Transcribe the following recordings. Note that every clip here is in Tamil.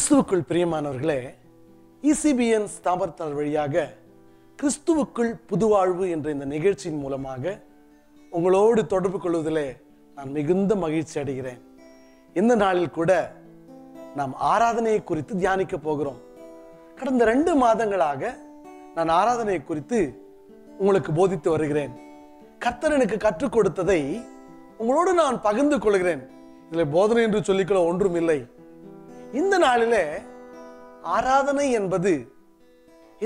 கிறிஸ்துவுக்குள் பிரியமானவர்களே இசிபிஎன் ஸ்தாபனத்தால் வழியாக கிறிஸ்துவுக்குள் புதுவாழ்வு என்ற இந்த நிகழ்ச்சியின் மூலமாக உங்களோடு தொடர்பு கொள்வதிலே நான் மிகுந்த மகிழ்ச்சி அடைகிறேன் இந்த நாளில் கூட நாம் ஆராதனையை குறித்து தியானிக்க போகிறோம் கடந்த ரெண்டு மாதங்களாக நான் ஆராதனையை குறித்து உங்களுக்கு போதித்து வருகிறேன் கர்த்தர் எனக்கு கற்றுக் கொடுத்ததை உங்களோடு நான் பகிர்ந்து கொள்கிறேன் இதில் போதனை என்று சொல்லிக்கொள்ள ஒன்றும் இல்லை இந்த நாளில் ஆராதனை என்பது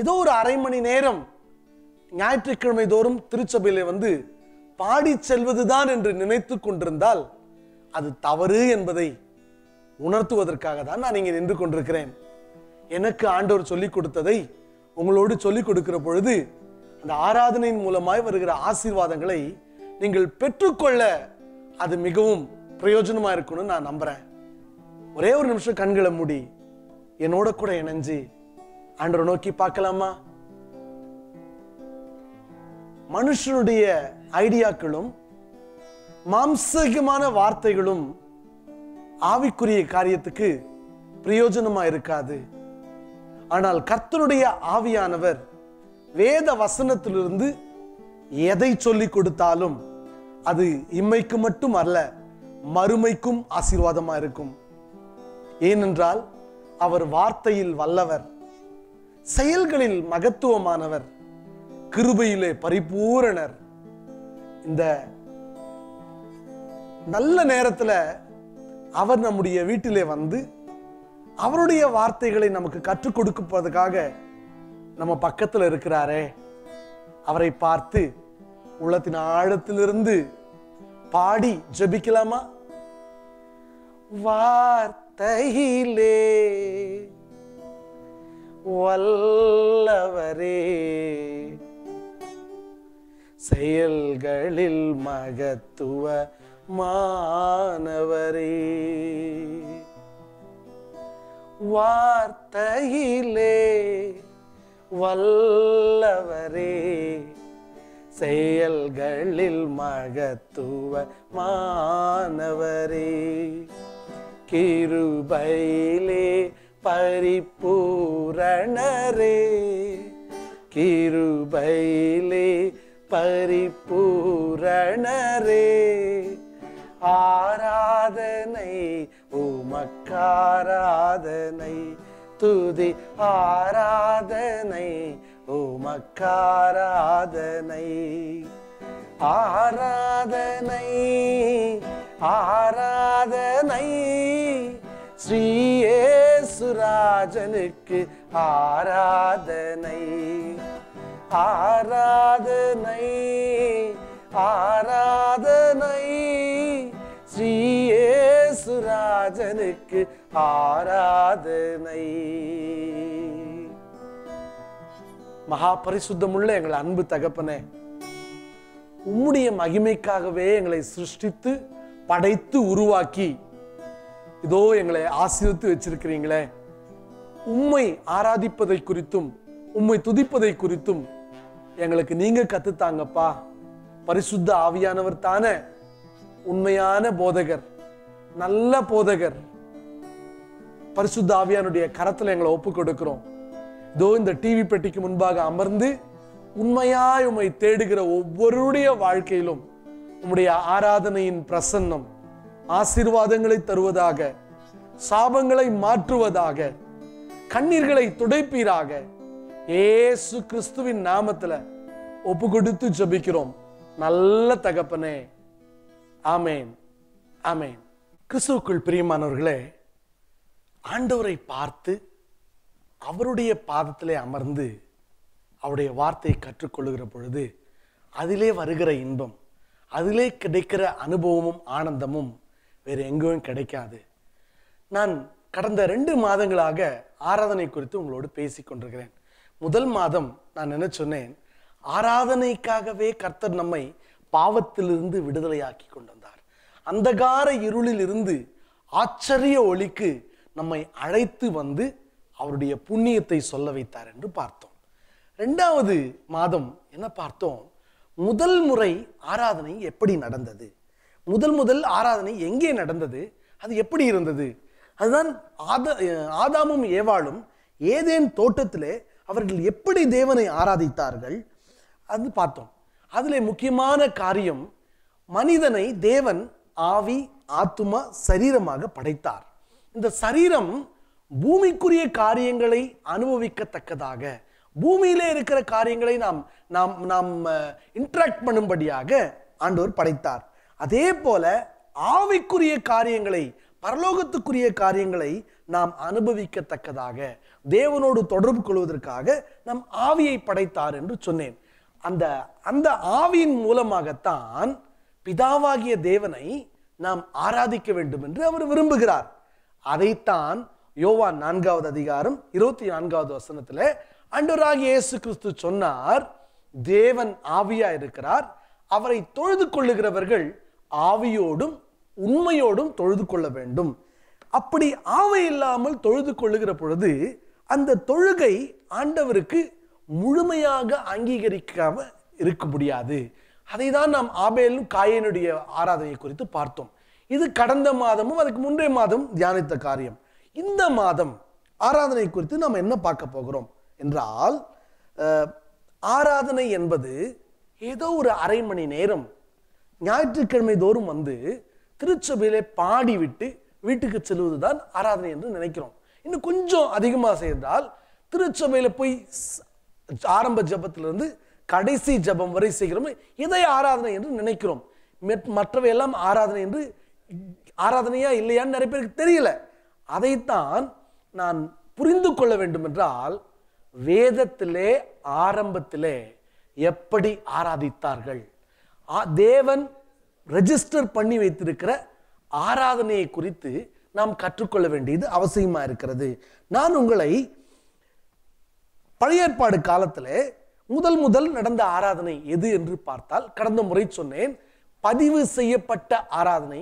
ஏதோ ஒரு அரை மணி நேரம் ஞாயிற்றுக்கிழமை தோறும் திருச்சபையில் வந்து பாடி செல்வதுதான் என்று நினைத்து கொண்டிருந்தால் அது தவறு என்பதை உணர்த்துவதற்காக தான் நான் இங்கே நின்று கொண்டிருக்கிறேன் எனக்கு ஆண்டவர் சொல்லிக் கொடுத்ததை உங்களோடு சொல்லிக் கொடுக்கிற பொழுது அந்த ஆராதனையின் மூலமாய் வருகிற ஆசீர்வாதங்களை நீங்கள் பெற்றுக்கொள்ள அது மிகவும் பிரயோஜனமாக இருக்கும்னு நான் நம்புகிறேன் ஒரே ஒரு நிமிஷம் கண்களை மூடி என்னோட கூட இணைஞ்சு ஆண்டரை நோக்கி பார்க்கலாமா மனுஷனுடைய ஐடியாக்களும் மாம்சகமான வார்த்தைகளும் ஆவிக்குரிய காரியத்துக்கு பிரயோஜனமா இருக்காது ஆனால் கர்த்தனுடைய ஆவியானவர் வேத வசனத்திலிருந்து எதை சொல்லி கொடுத்தாலும் அது இம்மைக்கு மட்டும் அல்ல மறுமைக்கும் ஆசீர்வாதமா இருக்கும் ஏனென்றால் அவர் வார்த்தையில் வல்லவர் செயல்களில் மகத்துவமானவர் கிருபையிலே பரிபூரணர் இந்த நல்ல நேரத்தில் அவர் நம்முடைய வீட்டிலே வந்து அவருடைய வார்த்தைகளை நமக்கு கற்றுக் கொடுப்பதற்காக நம்ம பக்கத்தில் இருக்கிறாரே அவரை பார்த்து உள்ளத்தின் ஆழத்திலிருந்து பாடி ஜபிக்கலாமா வார்த்தை தகிலே வல்லவரே செயல்களில் மகத்துவ மாணவரே வார்த்தையிலே வல்லவரே செயல்களில் மகத்துவ மாணவரே கிருபையிலே பரிபூரணரே கிருபையிலே பரிபூரணரே ஆராதனை உமக்காராதனை துதி ஆராதனை உமக்காராதனை ஆராதனை ஆராதனை ஸ்ரீயேசுராஜனுக்கு ஆராதனை ஆராதனை ஆராதனை ஸ்ரீயேசுராஜனுக்கு ஆராதனை மகா பரிசுத்தமுள்ள எங்கள் அன்பு தகப்பனே உம்முடைய மகிமைக்காகவே எங்களை சிருஷ்டித்து படைத்து உருவாக்கி இதோ எங்களை ஆசிரித்து வச்சிருக்கிறீங்களே உம்மை ஆராதிப்பதை குறித்தும் உம்மை துதிப்பதை குறித்தும் எங்களுக்கு நீங்க கத்துத்தாங்கப்பா பரிசுத்த ஆவியானவர் தானே உண்மையான போதகர் நல்ல போதகர் பரிசுத்த ஆவியானுடைய கரத்துல எங்களை ஒப்பு கொடுக்கிறோம் இதோ இந்த டிவி பெட்டிக்கு முன்பாக அமர்ந்து உண்மையாய் உண்மை தேடுகிற ஒவ்வொருடைய வாழ்க்கையிலும் உம்முடைய ஆராதனையின் பிரசன்னம் ஆசீர்வாதங்களை தருவதாக சாபங்களை மாற்றுவதாக கண்ணீர்களை துடைப்பீராக ஏசு கிறிஸ்துவின் நாமத்துல ஒப்பு கொடுத்து ஜபிக்கிறோம் நல்ல தகப்பனே ஆமேன் ஆமேன் கிறிஸ்துவுக்குள் பிரியமானவர்களே ஆண்டவரை பார்த்து அவருடைய பாதத்திலே அமர்ந்து அவருடைய வார்த்தையை கற்றுக்கொள்ளுகிற பொழுது அதிலே வருகிற இன்பம் அதிலே கிடைக்கிற அனுபவமும் ஆனந்தமும் வேறு எங்கேயும் கிடைக்காது நான் கடந்த ரெண்டு மாதங்களாக ஆராதனை குறித்து உங்களோடு பேசி கொண்டிருக்கிறேன் முதல் மாதம் நான் என்ன சொன்னேன் ஆராதனைக்காகவே கர்த்தர் நம்மை பாவத்திலிருந்து விடுதலையாக்கி கொண்டு வந்தார் அந்தகார இருளில் இருந்து ஆச்சரிய ஒளிக்கு நம்மை அழைத்து வந்து அவருடைய புண்ணியத்தை சொல்ல வைத்தார் என்று பார்த்தோம் ரெண்டாவது மாதம் என்ன பார்த்தோம் முதல் முறை ஆராதனை எப்படி நடந்தது முதல் முதல் ஆராதனை எங்கே நடந்தது அது எப்படி இருந்தது அதுதான் ஆத ஆதாமும் ஏவாளும் ஏதேன் தோட்டத்தில் அவர்கள் எப்படி தேவனை ஆராதித்தார்கள் அது பார்த்தோம் அதில் முக்கியமான காரியம் மனிதனை தேவன் ஆவி ஆத்துமா சரீரமாக படைத்தார் இந்த சரீரம் பூமிக்குரிய காரியங்களை அனுபவிக்கத்தக்கதாக பூமியிலே இருக்கிற காரியங்களை நாம் நாம் நாம் இன்ட்ராக்ட் பண்ணும்படியாக ஆண்டவர் படைத்தார் அதே போல ஆவிக்குரிய காரியங்களை பரலோகத்துக்குரிய காரியங்களை நாம் அனுபவிக்கத்தக்கதாக தேவனோடு தொடர்பு கொள்வதற்காக நம் ஆவியை படைத்தார் என்று சொன்னேன் அந்த அந்த ஆவியின் மூலமாகத்தான் பிதாவாகிய தேவனை நாம் ஆராதிக்க வேண்டும் என்று அவர் விரும்புகிறார் அதைத்தான் யோவான் நான்காவது அதிகாரம் இருபத்தி நான்காவது வசனத்தில் அண்டராக இயேசு கிறிஸ்து சொன்னார் தேவன் ஆவியா இருக்கிறார் அவரை தொழுது கொள்ளுகிறவர்கள் ஆவியோடும் உண்மையோடும் தொழுது கொள்ள வேண்டும் அப்படி ஆவை இல்லாமல் தொழுது கொள்ளுகிற பொழுது அந்த தொழுகை ஆண்டவருக்கு முழுமையாக அங்கீகரிக்காம இருக்க முடியாது அதை தான் நாம் ஆபேலும் காயனுடைய ஆராதனையை குறித்து பார்த்தோம் இது கடந்த மாதமும் அதுக்கு முந்தைய மாதம் தியானித்த காரியம் இந்த மாதம் ஆராதனை குறித்து நாம் என்ன பார்க்க போகிறோம் என்றால் ஆராதனை என்பது ஏதோ ஒரு அரை மணி நேரம் ஞாயிற்றுக்கிழமை தோறும் வந்து திருச்சபையிலே பாடிவிட்டு வீட்டுக்கு செல்வதுதான் ஆராதனை என்று நினைக்கிறோம் இன்னும் கொஞ்சம் அதிகமாக செய்தால் திருச்சபையில் போய் ஆரம்ப ஜபத்திலிருந்து கடைசி ஜபம் வரை செய்கிறோம் இதை ஆராதனை என்று நினைக்கிறோம் மற்றவை எல்லாம் ஆராதனை என்று ஆராதனையா இல்லையான்னு நிறைய பேருக்கு தெரியல அதைத்தான் நான் புரிந்து கொள்ள வேண்டும் என்றால் வேதத்திலே ஆரம்பத்திலே எப்படி ஆராதித்தார்கள் தேவன் ரெஜிஸ்டர் பண்ணி வைத்திருக்கிற ஆராதனையை குறித்து நாம் கற்றுக்கொள்ள வேண்டியது அவசியமா இருக்கிறது நான் உங்களை பழைய ஏற்பாடு காலத்தில் முதல் முதல் நடந்த ஆராதனை எது என்று பார்த்தால் கடந்த முறை சொன்னேன் பதிவு செய்யப்பட்ட ஆராதனை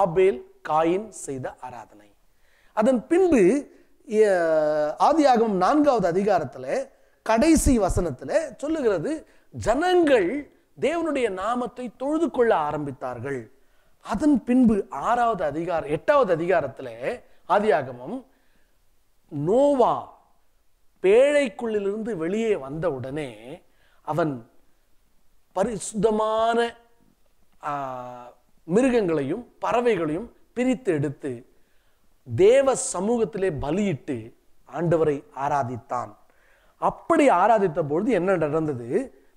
ஆபேல் காயின் செய்த ஆராதனை அதன் பின்பு ஆதியாகமம் நான்காவது அதிகாரத்தில் கடைசி வசனத்தில் சொல்லுகிறது ஜனங்கள் தேவனுடைய நாமத்தை தொழுது கொள்ள ஆரம்பித்தார்கள் அதன் பின்பு ஆறாவது அதிகார எட்டாவது அதிகாரத்தில் ஆதியாகமம் நோவா பேழைக்குள்ளிலிருந்து வெளியே வந்த உடனே அவன் பரிசுத்தமான மிருகங்களையும் பறவைகளையும் பிரித்து எடுத்து தேவ சமூகத்திலே பலியிட்டு ஆண்டவரை ஆராதித்தான் அப்படி ஆராதித்த பொழுது என்ன நடந்தது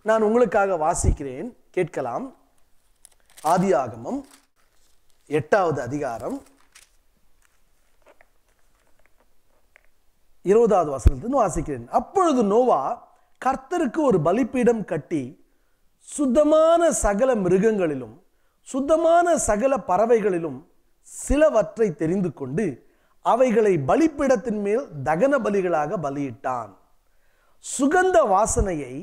நான் உங்களுக்காக வாசிக்கிறேன் கேட்கலாம் ஆதி ஆகமம் எட்டாவது அதிகாரம் இருபதாவது வசனத்திலிருந்து வாசிக்கிறேன் அப்பொழுது நோவா கர்த்தருக்கு ஒரு பலிப்பீடம் கட்டி சுத்தமான சகல மிருகங்களிலும் சுத்தமான சகல பறவைகளிலும் சிலவற்றை தெரிந்து கொண்டு அவைகளை பலிப்பிடத்தின் மேல் தகன பலிகளாக பலியிட்டான் சுகந்த வாசனையை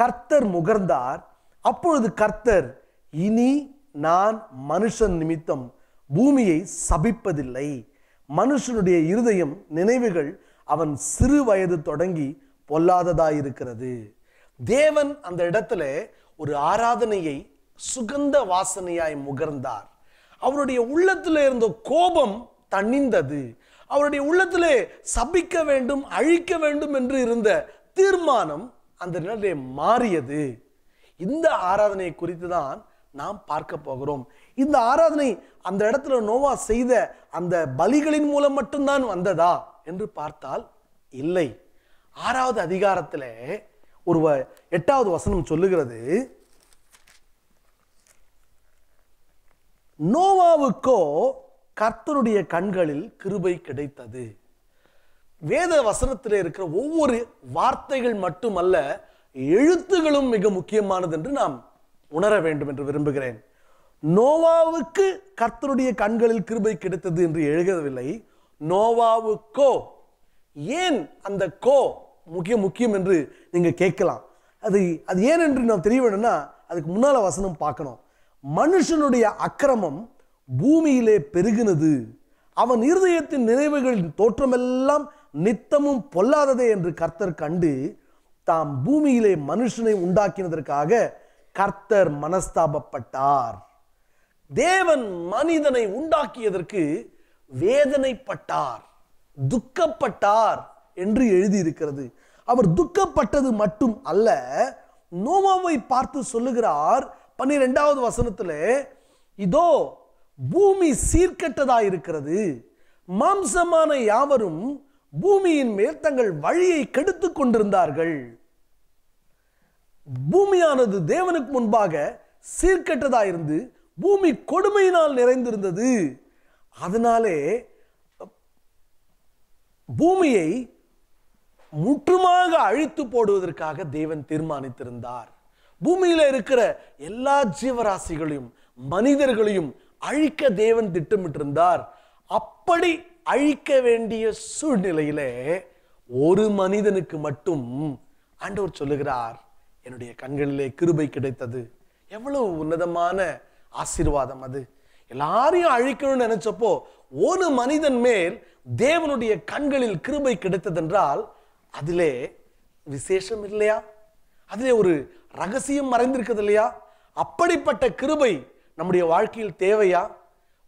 கர்த்தர் முகர்ந்தார் அப்பொழுது கர்த்தர் இனி நான் மனுஷன் நிமித்தம் பூமியை சபிப்பதில்லை மனுஷனுடைய இருதயம் நினைவுகள் அவன் சிறு வயது தொடங்கி பொல்லாததாயிருக்கிறது தேவன் அந்த இடத்துல ஒரு ஆராதனையை சுகந்த வாசனையாய் முகர்ந்தார் அவருடைய உள்ளத்தில் இருந்த கோபம் தணிந்தது அவருடைய உள்ளத்திலே சபிக்க வேண்டும் அழிக்க வேண்டும் என்று இருந்த தீர்மானம் அந்த நிலையை மாறியது இந்த ஆராதனை குறித்து தான் நாம் பார்க்க போகிறோம் இந்த ஆராதனை அந்த இடத்துல நோவா செய்த அந்த பலிகளின் மூலம் மட்டும்தான் வந்ததா என்று பார்த்தால் இல்லை ஆறாவது அதிகாரத்தில் ஒரு எட்டாவது வசனம் சொல்லுகிறது நோவாவுக்கோ கர்த்தருடைய கண்களில் கிருபை கிடைத்தது வேத வசனத்தில் இருக்கிற ஒவ்வொரு வார்த்தைகள் மட்டுமல்ல எழுத்துகளும் மிக முக்கியமானது என்று நாம் உணர வேண்டும் என்று விரும்புகிறேன் நோவாவுக்கு கர்த்தருடைய கண்களில் கிருபை கிடைத்தது என்று எழுதவில்லை நோவாவுக்கோ ஏன் அந்த கோ முக்கிய முக்கியம் என்று நீங்கள் கேட்கலாம் அது அது ஏன் என்று நாம் தெரிய வேணும்னா அதுக்கு முன்னால் வசனம் பார்க்கணும் மனுஷனுடைய அக்கிரமம் பூமியிலே பெருகினது அவன் இருதயத்தின் நினைவுகளின் தோற்றமெல்லாம் நித்தமும் பொல்லாததே என்று கர்த்தர் கண்டு தாம் பூமியிலே மனுஷனை உண்டாக்கினதற்காக கர்த்தர் மனஸ்தாபப்பட்டார் தேவன் மனிதனை உண்டாக்கியதற்கு வேதனைப்பட்டார் துக்கப்பட்டார் என்று எழுதியிருக்கிறது அவர் துக்கப்பட்டது மட்டும் அல்ல நோமாவை பார்த்து சொல்லுகிறார் பன்னிரெண்டாவது வசனத்தில் இதோ பூமி சீர்கெட்டதா இருக்கிறது மாம்சமான யாவரும் பூமியின் மேல் தங்கள் வழியை கெடுத்து கொண்டிருந்தார்கள் பூமியானது தேவனுக்கு முன்பாக சீர்கெட்டதா இருந்து பூமி கொடுமையினால் நிறைந்திருந்தது அதனாலே பூமியை முற்றுமாக அழித்து போடுவதற்காக தேவன் தீர்மானித்திருந்தார் பூமியில இருக்கிற எல்லா ஜீவராசிகளையும் மனிதர்களையும் அழிக்க தேவன் திட்டமிட்டிருந்தார் அப்படி அழிக்க வேண்டிய சூழ்நிலையிலே ஒரு மனிதனுக்கு மட்டும் ஆண்டவர் சொல்லுகிறார் என்னுடைய கண்களிலே கிருபை கிடைத்தது எவ்வளவு உன்னதமான ஆசீர்வாதம் அது எல்லாரையும் அழிக்கணும்னு நினைச்சப்போ ஒரு மனிதன் மேல் தேவனுடைய கண்களில் கிருபை கிடைத்ததென்றால் அதிலே விசேஷம் இல்லையா அதிலே ஒரு ரகசியம் மறைந்திருக்கிறது இல்லையா அப்படிப்பட்ட கிருபை நம்முடைய வாழ்க்கையில் தேவையா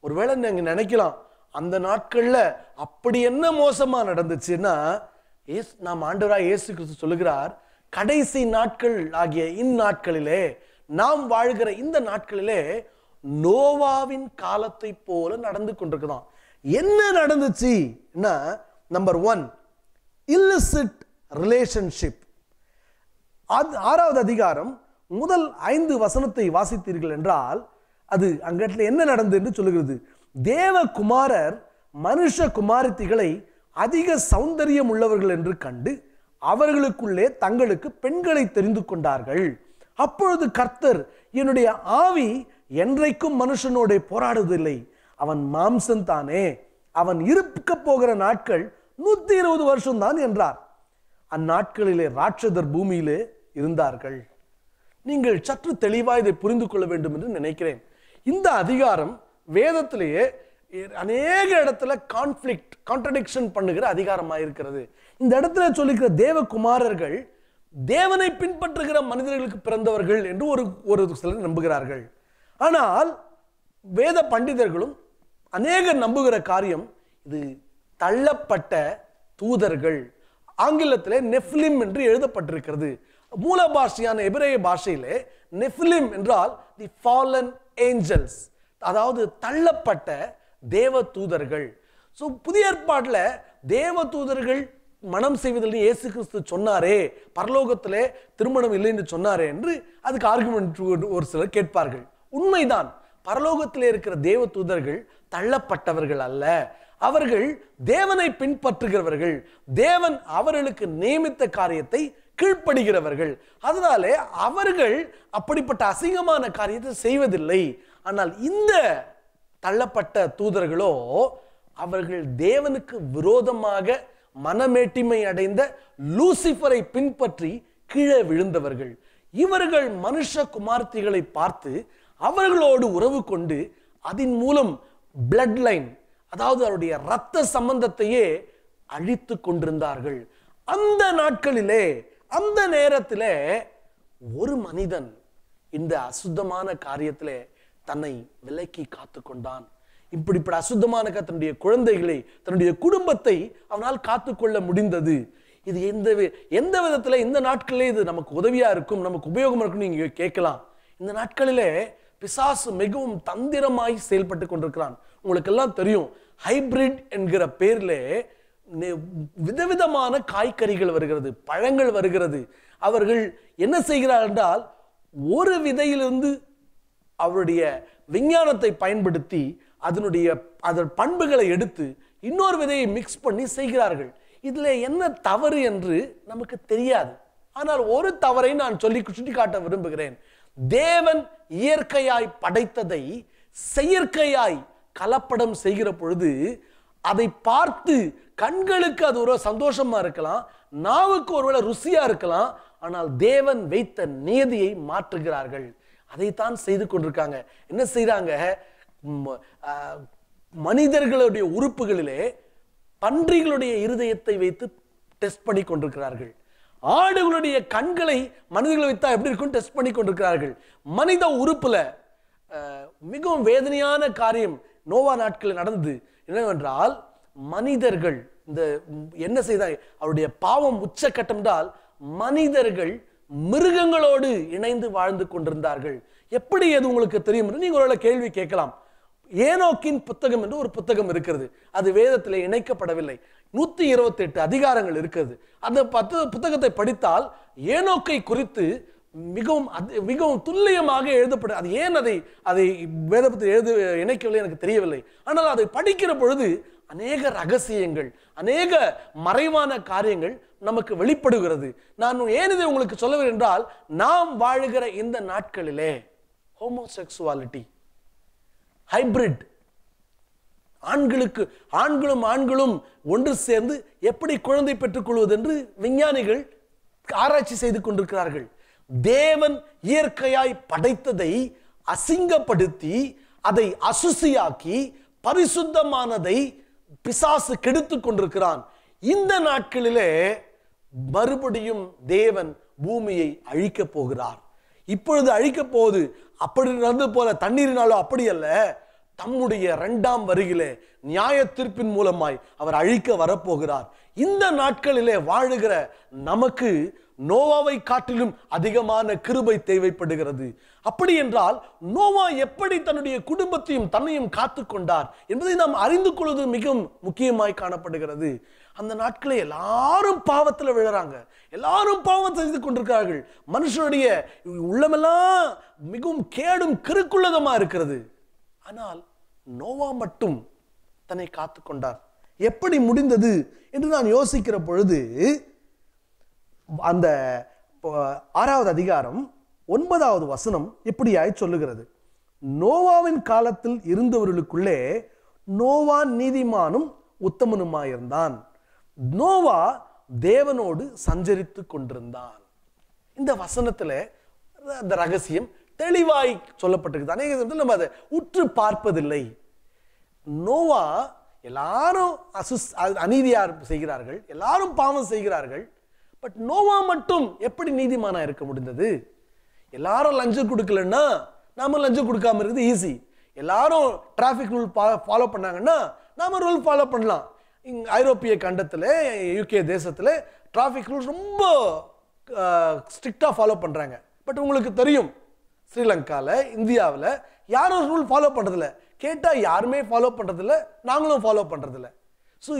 ஒருவேளை நீங்கள் நினைக்கலாம் அந்த நாட்களில் அப்படி என்ன மோசமாக நடந்துச்சுன்னா ஏஸ் நாம் ஆண்டவராக இயேசு கிறிஸ்து சொல்லுகிறார் கடைசி நாட்கள் ஆகிய இந்நாட்களிலே நாம் வாழ்கிற இந்த நாட்களிலே நோவாவின் காலத்தை போல நடந்து கொண்டிருக்கிறோம் என்ன நடந்துச்சுன்னா நம்பர் ஒன் இல்லிசிட் ரிலேஷன்ஷிப் ஆறாவது அதிகாரம் முதல் ஐந்து வசனத்தை வாசித்தீர்கள் என்றால் அது அங்க என்ன நடந்தது என்று சொல்லுகிறது தேவகுமாரர் மனுஷ குமாரத்திகளை அதிக சௌந்தரியம் உள்ளவர்கள் என்று கண்டு அவர்களுக்குள்ளே தங்களுக்கு பெண்களை தெரிந்து கொண்டார்கள் அப்பொழுது கர்த்தர் என்னுடைய ஆவி என்றைக்கும் மனுஷனோட போராடுவதில்லை அவன் மாம்சம் தானே அவன் இருக்க போகிற நாட்கள் நூத்தி இருபது வருஷம் தான் என்றார் அந்நாட்களிலே ராட்சதர் பூமியிலே இருந்தார்கள் நீங்கள் சற்று தெளிவாக இதை புரிந்து கொள்ள வேண்டும் என்று நினைக்கிறேன் இந்த அதிகாரம் வேதத்திலேயே அநேக இடத்துல கான்ஃப்ளிக்ட் கான்ட்ரடிக்ஷன் பண்ணுகிற அதிகாரமாக இருக்கிறது இந்த இடத்துல சொல்லிக்கிற தேவகுமாரர்கள் தேவனை பின்பற்றுகிற மனிதர்களுக்கு பிறந்தவர்கள் என்று ஒரு ஒரு சிலர் நம்புகிறார்கள் ஆனால் வேத பண்டிதர்களும் அநேக நம்புகிற காரியம் இது தள்ளப்பட்ட தூதர்கள் ஆங்கிலத்தில் நெஃப்லிம் என்று எழுதப்பட்டிருக்கிறது மூல பாஷையான எபிரேய பாஷையிலே நெஃப்லிம் என்றால் தி ஃபாலன் ஏஞ்சல்ஸ் அதாவது தள்ளப்பட்ட தேவ தூதர்கள் ஸோ புதிய ஏற்பாட்டில் தேவ தூதர்கள் மனம் செய்வதில் இயேசு கிறிஸ்து சொன்னாரே பரலோகத்திலே திருமணம் இல்லை என்று சொன்னாரே என்று அதுக்கு ஆர்குமெண்ட் ஒரு சிலர் கேட்பார்கள் உண்மைதான் பரலோகத்தில் இருக்கிற தேவ தூதர்கள் தள்ளப்பட்டவர்கள் அல்ல அவர்கள் தேவனை பின்பற்றுகிறவர்கள் தேவன் அவர்களுக்கு நியமித்த காரியத்தை கீழ்ப்படுகிறவர்கள் அதனாலே அவர்கள் அப்படிப்பட்ட அசிங்கமான காரியத்தை செய்வதில்லை ஆனால் இந்த தள்ளப்பட்ட தூதர்களோ அவர்கள் தேவனுக்கு விரோதமாக மனமேட்டிமை அடைந்த லூசிஃபரை பின்பற்றி கீழே விழுந்தவர்கள் இவர்கள் மனுஷ குமார்த்திகளை பார்த்து அவர்களோடு உறவு கொண்டு அதன் மூலம் பிளட் லைன் அதாவது அவருடைய இரத்த சம்பந்தத்தையே அழித்து கொண்டிருந்தார்கள் அந்த நாட்களிலே அந்த நேரத்தில் ஒரு மனிதன் இந்த அசுத்தமான காரியத்தில் தன்னை விலக்கி காத்து கொண்டான் இப்படி இப்படி அசுத்தமான தன்னுடைய குழந்தைகளை தன்னுடைய குடும்பத்தை அவனால் காத்து கொள்ள முடிந்தது இது எந்த எந்த விதத்தில் இந்த நாட்களிலே இது நமக்கு உதவியாக இருக்கும் நமக்கு உபயோகம் இருக்கும்னு நீங்கள் கேட்கலாம் இந்த நாட்களிலே பிசாசு மிகவும் தந்திரமாய் செயல்பட்டு கொண்டிருக்கிறான் உங்களுக்கு எல்லாம் தெரியும் ஹைபிரிட் என்கிற பேரில் விதவிதமான காய்கறிகள் வருகிறது பழங்கள் வருகிறது அவர்கள் என்ன செய்கிறார் என்றால் ஒரு விதையிலிருந்து அவருடைய விஞ்ஞானத்தை பயன்படுத்தி அதனுடைய அதன் பண்புகளை எடுத்து இன்னொரு விதையை மிக்ஸ் பண்ணி செய்கிறார்கள் இதில் என்ன தவறு என்று நமக்கு தெரியாது ஆனால் ஒரு தவறை நான் சொல்லி சுட்டிக்காட்ட விரும்புகிறேன் தேவன் இயற்கையாய் படைத்ததை செயற்கையாய் கலப்படம் செய்கிற பொழுது அதை பார்த்து கண்களுக்கு அது ஒரு சந்தோஷமா இருக்கலாம் நாவுக்கு ஒருவேளை ருசியா இருக்கலாம் ஆனால் தேவன் வைத்த நியதியை மாற்றுகிறார்கள் அதைத்தான் செய்து கொண்டிருக்காங்க என்ன செய்யறாங்க மனிதர்களுடைய உறுப்புகளிலே பன்றிகளுடைய இருதயத்தை வைத்து டெஸ்ட் பண்ணி கொண்டிருக்கிறார்கள் ஆடுகளுடைய கண்களை மனிதர்களை வைத்தா எப்படி இருக்கும் டெஸ்ட் பண்ணி கொண்டிருக்கிறார்கள் மனித உறுப்புல மிகவும் வேதனையான காரியம் நோவா நாட்களில் நடந்தது என்னவென்றால் மனிதர்கள் இந்த என்ன செய்தாங்க அவருடைய பாவம் உச்சக்கட்டம்டால் மனிதர்கள் மிருகங்களோடு இணைந்து வாழ்ந்து கொண்டிருந்தார்கள் எப்படி அது உங்களுக்கு தெரியும் என்று நீங்கள் ஒரு கேள்வி கேட்கலாம் ஏனோக்கின் புத்தகம் என்று ஒரு புத்தகம் இருக்கிறது அது வேதத்தில் இணைக்கப்படவில்லை நூற்றி இருபத்தி எட்டு அதிகாரங்கள் இருக்கிறது அந்த பத்து புத்தகத்தை படித்தால் ஏனோக்கை குறித்து மிகவும் அது மிகவும் துல்லியமாக எழுதப்படும் அது ஏன் அதை அதை வேதபத்தில் எழுத இணைக்கவில்லை எனக்கு தெரியவில்லை ஆனால் அதை படிக்கிற பொழுது அநேக ரகசியங்கள் அநேக மறைவான காரியங்கள் நமக்கு வெளிப்படுகிறது நான் ஏன் இதை உங்களுக்கு சொல்லவில்லை என்றால் நாம் வாழுகிற இந்த நாட்களிலே ஹோமோசெக்சுவாலிட்டி ஹைபிரிட் ஆண்களுக்கு ஆண்களும் ஆண்களும் ஒன்று சேர்ந்து எப்படி குழந்தை பெற்றுக்கொள்வது என்று விஞ்ஞானிகள் ஆராய்ச்சி செய்து கொண்டிருக்கிறார்கள் தேவன் இயற்கையாய் படைத்ததை அசிங்கப்படுத்தி அதை அசுசியாக்கி பரிசுத்தமானதை பிசாசு கெடுத்து கொண்டிருக்கிறான் இந்த நாட்களிலே மறுபடியும் தேவன் பூமியை அழிக்க போகிறார் இப்பொழுது அழிக்கப் போகுது அப்படி நடந்து போல தண்ணீரினாலும் அப்படி அல்ல தம்முடைய இரண்டாம் வருகிலே நியாய தீர்ப்பின் மூலமாய் அவர் அழிக்க வரப்போகிறார் இந்த நாட்களிலே வாழுகிற நமக்கு நோவாவை காட்டிலும் அதிகமான கிருபை தேவைப்படுகிறது அப்படி என்றால் நோவா எப்படி தன்னுடைய குடும்பத்தையும் தன்னையும் காத்து கொண்டார் என்பதை நாம் அறிந்து கொள்வது மிகவும் முக்கியமாய் காணப்படுகிறது அந்த நாட்களை எல்லாரும் பாவத்தில் விழுறாங்க எல்லாரும் பாவம் செய்து கொண்டிருக்கிறார்கள் மனுஷனுடைய உள்ளமெல்லாம் மிகவும் கேடும் கிருக்குள்ளதமாக இருக்கிறது ஆனால் நோவா மட்டும் தன்னை காத்து கொண்டார் எப்படி முடிந்தது என்று நான் யோசிக்கிற பொழுது அந்த ஆறாவது அதிகாரம் ஒன்பதாவது வசனம் இப்படியாய் சொல்லுகிறது நோவாவின் காலத்தில் இருந்தவர்களுக்குள்ளே நோவா நீதிமானும் உத்தமனுமாயிருந்தான் நோவா தேவனோடு சஞ்சரித்து கொண்டிருந்தான் இந்த வசனத்தில் அந்த ரகசியம் தெளிவாய் சொல்லப்பட்டிருக்கு அநேக இடத்துல நம்ம அதை உற்று பார்ப்பதில்லை நோவா எல்லாரும் அசுஸ் அநீதியார் செய்கிறார்கள் எல்லாரும் பாவம் செய்கிறார்கள் பட் நோவா மட்டும் எப்படி நீதிமானா இருக்க முடிந்தது எல்லாரும் லஞ்சம் கொடுக்கலன்னா நாம லஞ்சம் கொடுக்காம இருக்குது ஈஸி எல்லாரும் டிராஃபிக் ரூல் ஃபாலோ பண்ணாங்கன்னா நாம ரூல் ஃபாலோ பண்ணலாம் ஐரோப்பிய கண்டத்தில் யூகே தேசத்தில் டிராஃபிக் ரூல் ரொம்ப ஸ்ட்ரிக்டாக ஃபாலோ பண்ணுறாங்க பட் உங்களுக்கு தெரியும் ஸ்ரீலங்காவில் இந்தியாவில் யாரும் ரூல் ஃபாலோ பண்ணுறதில்ல கேட்டால் யாருமே ஃபாலோ பண்ணுறதில்ல நாங்களும் ஃபாலோ பண்ணுறதில்ல ஸோ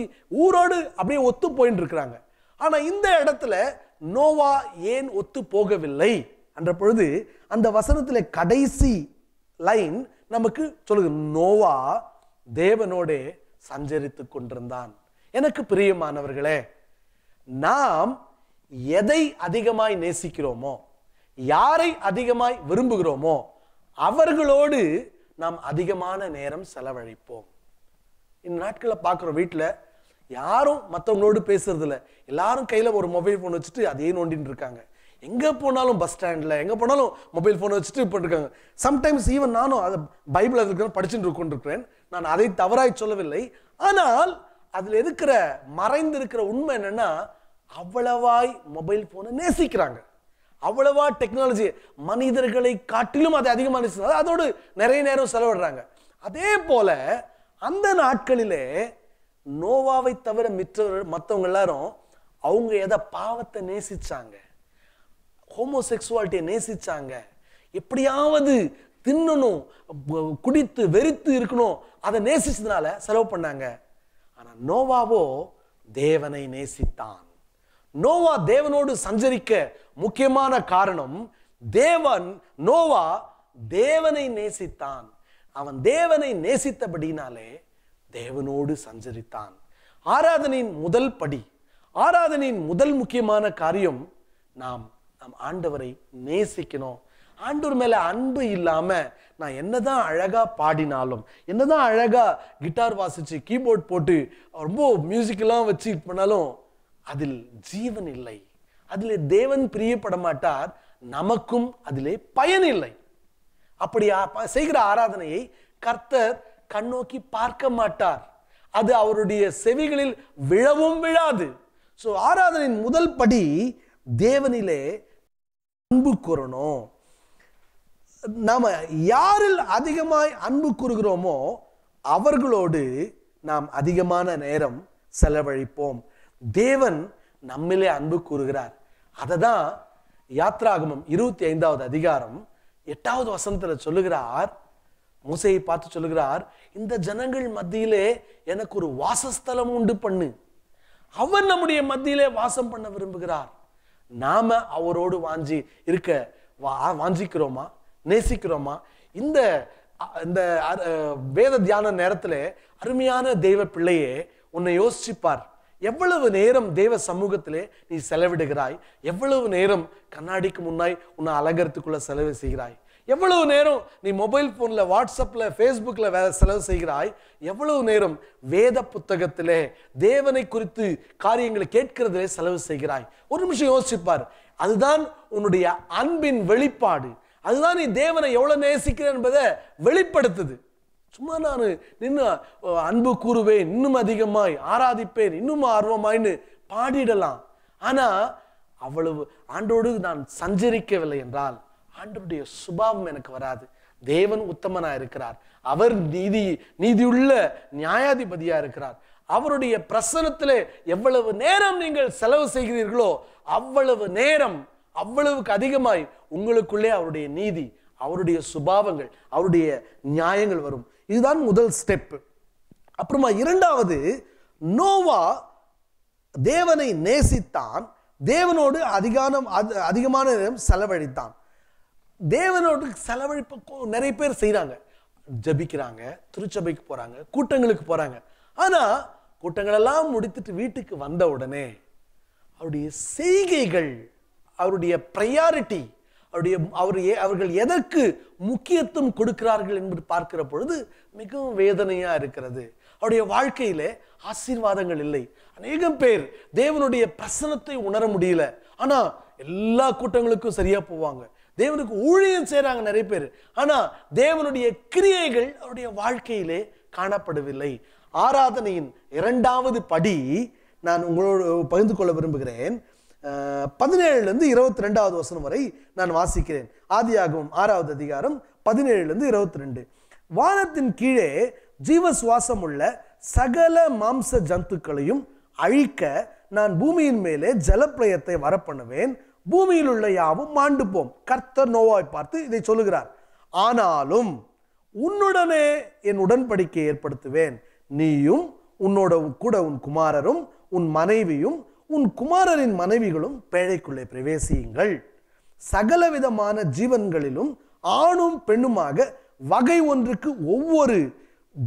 ஊரோடு அப்படியே ஒத்து போயின்னு இருக்கிறாங்க ஆனால் இந்த இடத்துல நோவா ஏன் ஒத்து போகவில்லை என்ற பொழுது அந்த வசனத்தில் கடைசி லைன் நமக்கு சொல்லுது நோவா தேவனோடே சஞ்சரித்து கொண்டிருந்தான் எனக்கு பிரியமானவர்களே நாம் எதை அதிகமாய் நேசிக்கிறோமோ யாரை அதிகமாய் விரும்புகிறோமோ அவர்களோடு நாம் அதிகமான நேரம் செலவழிப்போம் இந்த நாட்களை பார்க்குறோம் வீட்டில் யாரும் மற்றவங்களோடு பேசுறதில்ல எல்லாரும் கையில் ஒரு மொபைல் ஃபோன் வச்சுட்டு அதையே நோண்டின்னு இருக்காங்க எங்கே போனாலும் பஸ் ஸ்டாண்டில் எங்கே போனாலும் மொபைல் ஃபோனை வச்சுட்டு பண்ணிருக்காங்க சம்டைம்ஸ் ஈவன் நானும் அதை பைபிள் இருக்கிற படிச்சுட்டு கொண்டிருக்கிறேன் நான் அதை தவறாய் சொல்லவில்லை ஆனால் அதில் இருக்கிற மறைந்து இருக்கிற உண்மை என்னென்னா அவ்வளவாய் மொபைல் ஃபோனை நேசிக்கிறாங்க அவ்வளவா டெக்னாலஜி மனிதர்களை காட்டிலும் அதை அதிகமாக நேசிக்கிறாங்க அதோடு நிறைய நேரம் செலவிடுறாங்க அதே போல அந்த நாட்களிலே நோவாவை தவிர மற்றவர்கள் மற்றவங்க எல்லாரும் அவங்க எதை பாவத்தை நேசிச்சாங்க ஹோமோசெக்சுவாலிட்டியை நேசித்தாங்க எப்படியாவது தின்னணும் குடித்து வெறித்து இருக்கணும் அதை நேசிச்சதுனால செலவு பண்ணாங்க ஆனால் நோவாவோ தேவனை நேசித்தான் நோவா தேவனோடு சஞ்சரிக்க முக்கியமான காரணம் தேவன் நோவா தேவனை நேசித்தான் அவன் தேவனை நேசித்தபடினாலே தேவனோடு சஞ்சரித்தான் ஆராதனையின் முதல் படி ஆராதனையின் முதல் முக்கியமான காரியம் நாம் நாம் ஆண்டவரை நேசிக்கணும் ஆண்டவர் மேலே அன்பு இல்லாமல் நான் என்னதான் அழகாக பாடினாலும் என்னதான் அழகாக கிட்டார் வாசித்து கீபோர்ட் போட்டு ரொம்ப மியூசிக்கெல்லாம் வச்சு இது பண்ணாலும் அதில் ஜீவன் இல்லை அதில் தேவன் பிரியப்பட மாட்டார் நமக்கும் அதிலே பயன் இல்லை அப்படி செய்கிற ஆராதனையை கர்த்தர் கண்ணோக்கி பார்க்க மாட்டார் அது அவருடைய செவிகளில் விழவும் விழாது ஸோ ஆராதனையின் முதல் படி தேவனிலே அன்பு கூறணும் நாம் யாரில் அதிகமாய் அன்பு கூறுகிறோமோ அவர்களோடு நாம் அதிகமான நேரம் செலவழிப்போம் தேவன் நம்மிலே அன்பு கூறுகிறார் அதை தான் யாத்ராகமம் இருபத்தி ஐந்தாவது அதிகாரம் எட்டாவது வசனத்தில் சொல்லுகிறார் மூசையை பார்த்து சொல்லுகிறார் இந்த ஜனங்கள் மத்தியிலே எனக்கு ஒரு வாசஸ்தலம் உண்டு பண்ணு அவர் நம்முடைய மத்தியிலே வாசம் பண்ண விரும்புகிறார் நாம அவரோடு வாஞ்சி இருக்க வா வாஞ்சிக்கிறோமா நேசிக்கிறோமா இந்த இந்த வேத தியான நேரத்தில் அருமையான தெய்வ பிள்ளையே உன்னை யோசிச்சுப்பார் எவ்வளவு நேரம் தேவ சமூகத்திலே நீ செலவிடுகிறாய் எவ்வளவு நேரம் கண்ணாடிக்கு முன்னாய் உன்னை அலங்கரத்துக்குள்ள செலவு செய்கிறாய் எவ்வளவு நேரம் நீ மொபைல் ஃபோனில் வாட்ஸ்அப்பில் ஃபேஸ்புக்கில் வேற செலவு செய்கிறாய் எவ்வளவு நேரம் வேத புத்தகத்திலே தேவனை குறித்து காரியங்களை கேட்கிறதிலே செலவு செய்கிறாய் ஒரு நிமிஷம் யோசிப்பார் அதுதான் உன்னுடைய அன்பின் வெளிப்பாடு அதுதான் நீ தேவனை எவ்வளோ நேசிக்கிற என்பதை வெளிப்படுத்துது சும்மா நான் நின்று அன்பு கூறுவேன் இன்னும் அதிகமாய் ஆராதிப்பேன் இன்னும் ஆர்வமாயின்னு பாடிடலாம் ஆனால் அவ்வளவு ஆண்டோடு நான் சஞ்சரிக்கவில்லை என்றால் ஆண்டருடைய சுபாவம் எனக்கு வராது தேவன் உத்தமனா இருக்கிறார் அவர் நீதி நீதியுள்ள நியாயாதிபதியா இருக்கிறார் அவருடைய பிரசனத்தில் எவ்வளவு நேரம் நீங்கள் செலவு செய்கிறீர்களோ அவ்வளவு நேரம் அவ்வளவுக்கு அதிகமாய் உங்களுக்குள்ளே அவருடைய நீதி அவருடைய சுபாவங்கள் அவருடைய நியாயங்கள் வரும் இதுதான் முதல் ஸ்டெப் அப்புறமா இரண்டாவது நோவா தேவனை நேசித்தான் தேவனோடு அதிகான அதிகமான நேரம் செலவழித்தான் தேவனோடு செலவழிப்ப நிறைய பேர் செய்கிறாங்க ஜபிக்கிறாங்க திருச்சபைக்கு போகிறாங்க கூட்டங்களுக்கு போகிறாங்க ஆனால் கூட்டங்களெல்லாம் முடித்துட்டு வீட்டுக்கு வந்த உடனே அவருடைய செய்கைகள் அவருடைய ப்ரையாரிட்டி அவருடைய அவர் அவர்கள் எதற்கு முக்கியத்துவம் கொடுக்கிறார்கள் என்பது பார்க்கிற பொழுது மிகவும் வேதனையாக இருக்கிறது அவருடைய வாழ்க்கையில் ஆசீர்வாதங்கள் இல்லை அநேகம் பேர் தேவனுடைய பிரசனத்தை உணர முடியல ஆனால் எல்லா கூட்டங்களுக்கும் சரியாக போவாங்க தேவனுக்கு ஊழியம் செய்கிறாங்க நிறைய பேர் ஆனால் தேவனுடைய கிரியைகள் அவருடைய வாழ்க்கையிலே காணப்படவில்லை ஆராதனையின் இரண்டாவது படி நான் உங்களோடு பகிர்ந்து கொள்ள விரும்புகிறேன் பதினேழுலேருந்து இருபத்தி ரெண்டாவது வசனம் வரை நான் வாசிக்கிறேன் ஆதியாகவும் ஆறாவது அதிகாரம் பதினேழுலேருந்து இருபத்தி ரெண்டு வானத்தின் கீழே ஜீவ சுவாசம் உள்ள சகல மாம்ச ஜந்துக்களையும் அழிக்க நான் பூமியின் மேலே ஜலப்பிரயத்தை வரப்பண்ணுவேன் பூமியில் உள்ள யாவும் மாண்டுப்போம் கர்த்தர் நோவாய் பார்த்து இதை சொல்லுகிறார் ஆனாலும் உன்னுடனே என் உடன்படிக்கை ஏற்படுத்துவேன் நீயும் உன்னோட கூட உன் குமாரரும் உன் மனைவியும் உன் குமாரரின் மனைவிகளும் பேழைக்குள்ளே பிரவேசியுங்கள் சகலவிதமான ஜீவன்களிலும் ஆணும் பெண்ணுமாக வகை ஒன்றுக்கு ஒவ்வொரு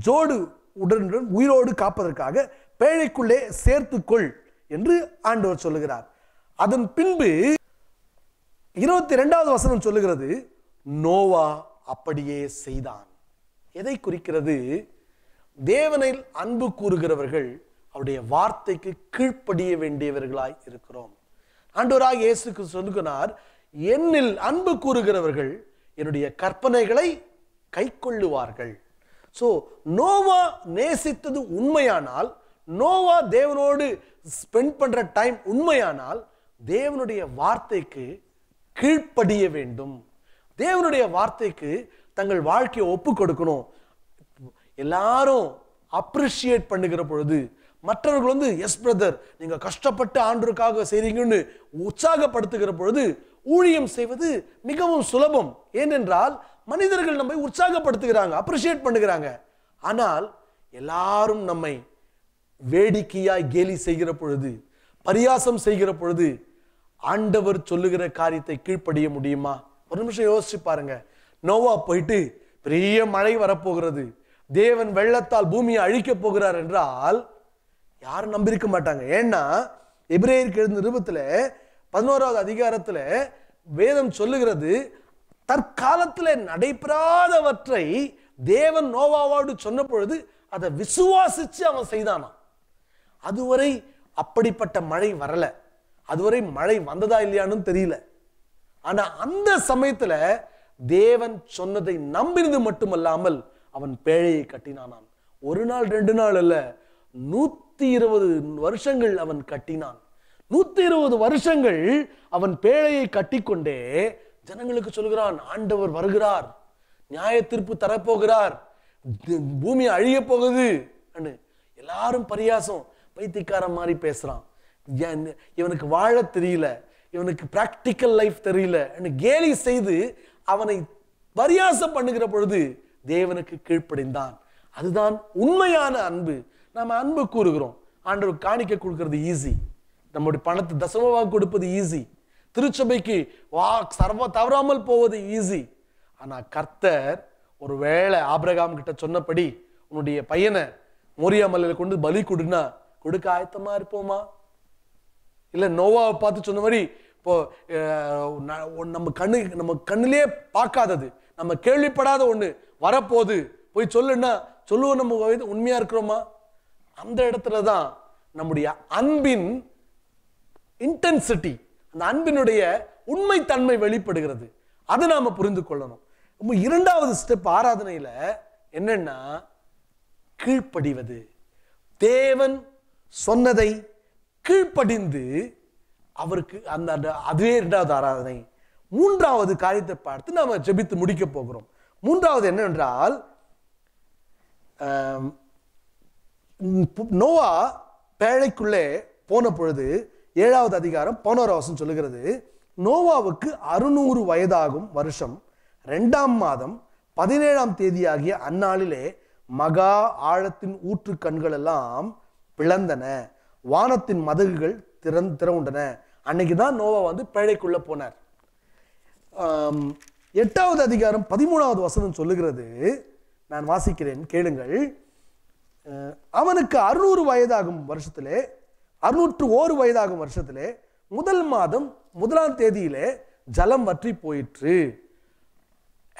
ஜோடு உடனுடன் உயிரோடு காப்பதற்காக பேழைக்குள்ளே சேர்த்துக்கொள் என்று ஆண்டவர் சொல்லுகிறார் அதன் பின்பு இருபத்தி ரெண்டாவது வசனம் சொல்லுகிறது நோவா அப்படியே செய்தான் எதை குறிக்கிறது தேவனில் அன்பு கூறுகிறவர்கள் அவருடைய வார்த்தைக்கு கீழ்ப்படிய வேண்டியவர்களாய் இருக்கிறோம் ஆண்டவராக இயேசுக்கு சொல்லுகிறார் என்னில் அன்பு கூறுகிறவர்கள் என்னுடைய கற்பனைகளை கை கொள்ளுவார்கள் ஸோ நோவா நேசித்தது உண்மையானால் நோவா தேவனோடு ஸ்பெண்ட் பண்ணுற டைம் உண்மையானால் தேவனுடைய வார்த்தைக்கு கீழ்ப்படிய வேண்டும் தேவனுடைய வார்த்தைக்கு தங்கள் வாழ்க்கையை ஒப்பு கொடுக்கணும் எல்லாரும் அப்ரிஷியேட் பண்ணுகிற பொழுது மற்றவர்கள் வந்து எஸ் பிரதர் நீங்கள் கஷ்டப்பட்டு ஆண்டுக்காக செய்றீங்கன்னு உற்சாகப்படுத்துகிற பொழுது ஊழியம் செய்வது மிகவும் சுலபம் ஏனென்றால் மனிதர்கள் நம்மை உற்சாகப்படுத்துகிறாங்க அப்ரிஷியேட் பண்ணுகிறாங்க ஆனால் எல்லாரும் நம்மை வேடிக்கையாய் கேலி செய்கிற பொழுது பரியாசம் செய்கிற பொழுது ஆண்டவர் சொல்லுகிற காரியத்தை கீழ்ப்படிய முடியுமா ஒரு நிமிஷம் யோசிச்சு பாருங்க நோவா போயிட்டு பெரிய மழை வரப்போகிறது தேவன் வெள்ளத்தால் பூமியை அழிக்க போகிறார் என்றால் யாரும் நம்பியிருக்க மாட்டாங்க ஏன்னா எபிரேயருக்கு எழுந்த நிருபத்தில் பதினோராவது அதிகாரத்தில் வேதம் சொல்லுகிறது தற்காலத்தில் நடைபெறாதவற்றை தேவன் நோவாவோடு சொன்ன பொழுது அதை விசுவாசித்து அவன் செய்தானான் அதுவரை அப்படிப்பட்ட மழை வரலை அதுவரை மழை வந்ததா இல்லையான்னு தெரியல ஆனா அந்த சமயத்துல தேவன் சொன்னதை நம்பினது மட்டுமல்லாமல் அவன் பேழையை கட்டினானான் ஒரு நாள் ரெண்டு நாள் அல்ல நூத்தி இருபது வருஷங்கள் அவன் கட்டினான் நூத்தி இருபது வருஷங்கள் அவன் பேழையை கட்டிக்கொண்டே ஜனங்களுக்கு சொல்கிறான் ஆண்டவர் வருகிறார் நியாய தீர்ப்பு தரப்போகிறார் பூமி அழிய போகுது எல்லாரும் பரியாசம் பைத்தியக்காரன் மாதிரி பேசுறான் இவனுக்கு வாழ தெரியல இவனுக்கு ப்ராக்டிக்கல் லைஃப் தெரியல கேலி செய்து அவனை பரியாசம் பண்ணுகிற பொழுது தேவனுக்கு கீழ்ப்படைந்தான் அதுதான் உண்மையான அன்பு நம்ம அன்பு கூறுகிறோம் ஆண்டவர் காணிக்க கொடுக்கறது ஈஸி நம்முடைய பணத்தை தசமமாக கொடுப்பது ஈஸி திருச்சபைக்கு வா சர்வ தவறாமல் போவது ஈஸி ஆனால் கர்த்தர் ஒரு வேளை ஆபிரகாம் கிட்ட சொன்னபடி உன்னுடைய பையனை மோரியா கொண்டு பலி கொடுனா கொடுக்க ஆயத்தமா இருப்போமா இல்லை நோவாவை பார்த்து சொன்ன மாதிரி இப்போ நம்ம கண்ணு நம்ம கண்ணிலே பார்க்காதது நம்ம கேள்விப்படாத ஒன்று வரப்போகுது போய் சொல்லுன்னா சொல்லுவோம் நம்ம உண்மையாக இருக்கிறோமா அந்த இடத்துல தான் நம்முடைய அன்பின் இன்டென்சிட்டி அந்த அன்பினுடைய உண்மைத்தன்மை வெளிப்படுகிறது அதை நாம் புரிந்து கொள்ளணும் நம்ம இரண்டாவது ஸ்டெப் ஆராதனையில் என்னன்னா கீழ்ப்படிவது தேவன் சொன்னதை கீழ்ப்படிந்து அவருக்கு அந்த அதுவே இரண்டாவது ஆராதனை மூன்றாவது காரியத்தை பார்த்து நாம் ஜெபித்து முடிக்க போகிறோம் மூன்றாவது என்னென்றால் நோவா பேழைக்குள்ளே போன பொழுது ஏழாவது அதிகாரம் பௌனராவசம் சொல்லுகிறது நோவாவுக்கு அறுநூறு வயதாகும் வருஷம் ரெண்டாம் மாதம் பதினேழாம் தேதியாகிய அந்நாளிலே மகா ஆழத்தின் ஊற்று கண்களெல்லாம் பிளந்தன வானத்தின் மதகுகள் திற திறவுண்டன அன்னைக்கு தான் நோவா வந்து பேழைக்குள்ளே போனார் எட்டாவது அதிகாரம் பதிமூணாவது வசனம் சொல்லுகிறது நான் வாசிக்கிறேன் கேளுங்கள் அவனுக்கு அறுநூறு வயதாகும் வருஷத்திலே அறுநூற்று ஓரு வயதாகும் வருஷத்திலே முதல் மாதம் முதலாம் தேதியிலே ஜலம் வற்றி போயிற்று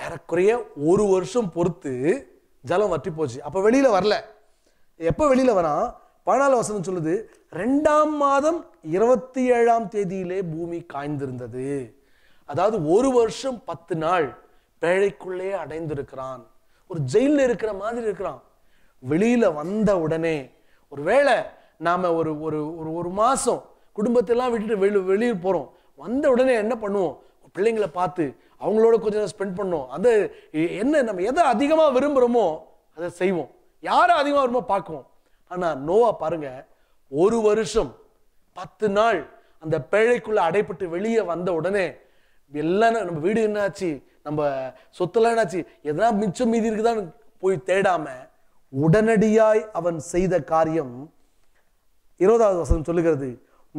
ஏறக்குறைய ஒரு வருஷம் பொறுத்து ஜலம் வற்றி போச்சு அப்போ வெளியில் வரல எப்போ வெளியில் வரான் பதினாலு வசனம் சொல்லுது ரெண்டாம் மாதம் இருபத்தி ஏழாம் தேதியிலே பூமி காய்ந்திருந்தது அதாவது ஒரு வருஷம் பத்து நாள் பேழைக்குள்ளே அடைந்திருக்கிறான் ஒரு ஜெயிலில் இருக்கிற மாதிரி இருக்கிறான் வெளியில வந்த உடனே ஒருவேளை நாம ஒரு ஒரு ஒரு ஒரு மாசம் குடும்பத்தெல்லாம் விட்டுட்டு வெளி வெளியில் போறோம் வந்த உடனே என்ன பண்ணுவோம் பிள்ளைங்களை பார்த்து அவங்களோட கொஞ்சம் நேரம் ஸ்பெண்ட் பண்ணோம் அந்த என்ன நம்ம எதை அதிகமாக விரும்புகிறோமோ அதை செய்வோம் யாரை அதிகமாக விரும்ப பார்க்குவோம் ஆனால் நோவா பாருங்க ஒரு வருஷம் பத்து நாள் அந்த பேழைக்குள்ள அடைப்பட்டு வெளியே வந்த உடனே எல்லாம் நம்ம வீடு என்னாச்சு நம்ம சொத்துலாம் என்னாச்சு எதனா மிச்சம் மீதி இருக்குதான்னு போய் தேடாம உடனடியாய் அவன் செய்த காரியம் இருபதாவது வசனம் சொல்லுகிறது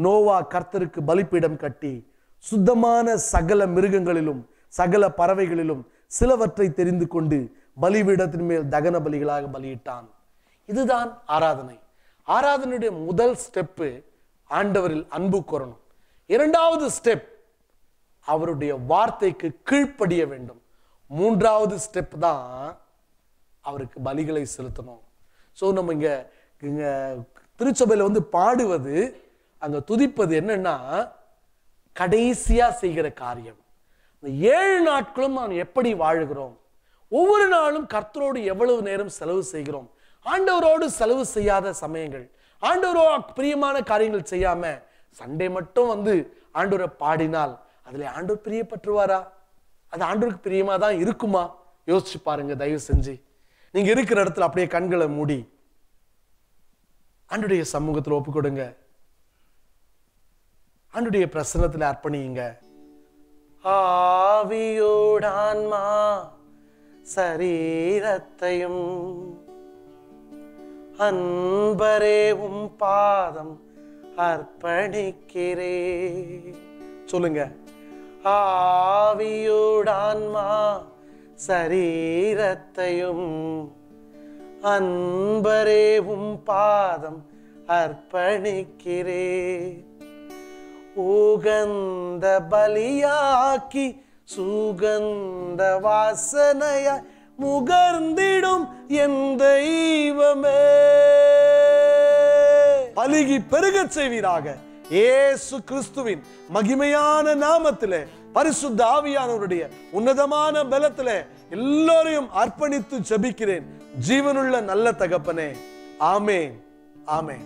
நோவா கர்த்தருக்கு பலிப்பீடம் கட்டி சுத்தமான சகல மிருகங்களிலும் சகல பறவைகளிலும் சிலவற்றை தெரிந்து கொண்டு பலிபீடத்தின் மேல் தகன பலிகளாக பலியிட்டான் இதுதான் ஆராதனை ஆராதனையுடைய முதல் ஸ்டெப்பு ஆண்டவரில் அன்பு கோரணும் இரண்டாவது ஸ்டெப் அவருடைய வார்த்தைக்கு கீழ்ப்படிய வேண்டும் மூன்றாவது ஸ்டெப் தான் அவருக்கு பலிகளை செலுத்தணும் ஸோ நம்ம இங்கே இங்கே திருச்சபையில் வந்து பாடுவது அங்கே துதிப்பது என்னன்னா கடைசியாக செய்கிற காரியம் இந்த ஏழு நாட்களும் நாம் எப்படி வாழுகிறோம் ஒவ்வொரு நாளும் கர்த்தரோடு எவ்வளவு நேரம் செலவு செய்கிறோம் ஆண்டவரோடு செலவு செய்யாத சமயங்கள் ஆண்டவரோ பிரியமான காரியங்கள் செய்யாம சண்டே மட்டும் வந்து ஆண்டவரை பாடினால் அதுல ஆண்டவர் பிரியப்பட்டுருவாரா அது ஆண்டவருக்கு பிரியமா தான் இருக்குமா யோசிச்சு பாருங்க தயவு செஞ்சு நீங்க இருக்கிற இடத்துல அப்படியே கண்களை மூடி ஆண்டுடைய சமூகத்தில் ஒப்பு கொடுங்க ஆண்டுடைய பிரசனத்தில் அர்ப்பணியுங்க ஆவியோடான்மா சரீரத்தையும் அன்பரே உம் பாதம் அர்ப்பணிக்கிறே சொல்லுங்க ஆவியூடான்மா சரீரத்தையும் அன்பரே உம் பாதம் அர்ப்பணிக்கிறே உகந்த பலியாக்கி சுகந்த வாசனையாய் முகர்ந்திடும் என் தெய்வமே பலிகி பெருகச் செய்வீராக ஏசு கிறிஸ்துவின் மகிமையான நாமத்திலே பரிசுத்த ஆவியானவருடைய உன்னதமான பலத்திலே எல்லோரையும் அர்ப்பணித்து ஜபிக்கிறேன் ஜீவனுள்ள நல்ல தகப்பனே ஆமே ஆமே